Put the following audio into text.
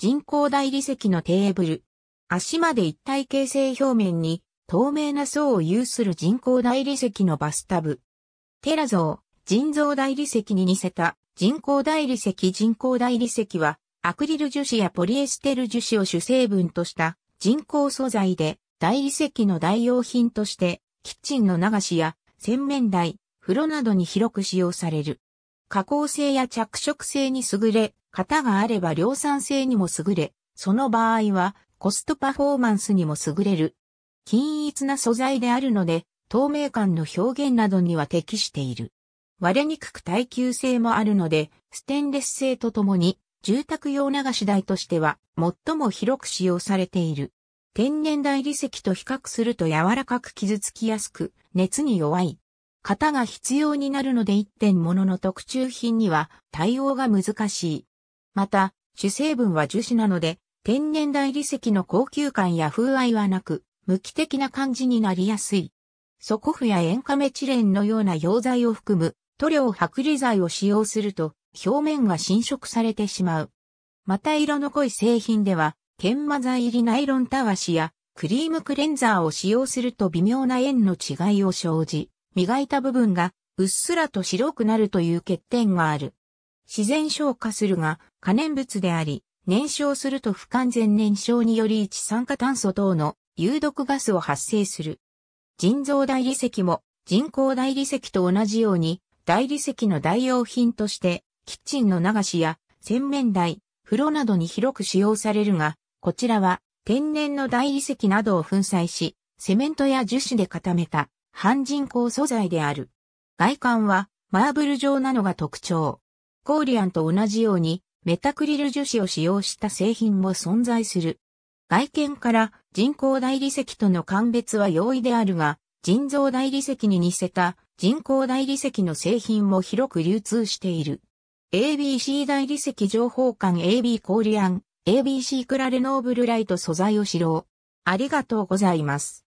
人工大理石のテーブル。足まで一体形成表面に透明な層を有する人工大理石のバスタブ。テラ像、人造大理石に似せた人工大理石人工大理石はアクリル樹脂やポリエステル樹脂を主成分とした人工素材で大理石の代用品としてキッチンの流しや洗面台、風呂などに広く使用される。加工性や着色性に優れ、型があれば量産性にも優れ、その場合はコストパフォーマンスにも優れる。均一な素材であるので、透明感の表現などには適している。割れにくく耐久性もあるので、ステンレス製とともに、住宅用流し台としては最も広く使用されている。天然大理石と比較すると柔らかく傷つきやすく、熱に弱い。型が必要になるので一点ものの特注品には対応が難しい。また、主成分は樹脂なので、天然大理石の高級感や風合いはなく、無機的な感じになりやすい。底腐や塩化メチレンのような溶剤を含む塗料剥離剤を使用すると表面が侵食されてしまう。また色の濃い製品では、研磨剤入りナイロンたわしやクリームクレンザーを使用すると微妙な円の違いを生じ、磨いた部分がうっすらと白くなるという欠点がある。自然消化するが、可燃物であり、燃焼すると不完全燃焼により一酸化炭素等の有毒ガスを発生する。人造大理石も人工大理石と同じように大理石の代用品としてキッチンの流しや洗面台、風呂などに広く使用されるが、こちらは天然の大理石などを粉砕し、セメントや樹脂で固めた半人工素材である。外観はマーブル状なのが特徴。コーリアンと同じようにメタクリル樹脂を使用した製品も存在する。外見から人工大理石との鑑別は容易であるが、人造大理石に似せた人工大理石の製品も広く流通している。ABC 大理石情報館 AB コーリアン、ABC クラレノーブルライト素材を使用。ありがとうございます。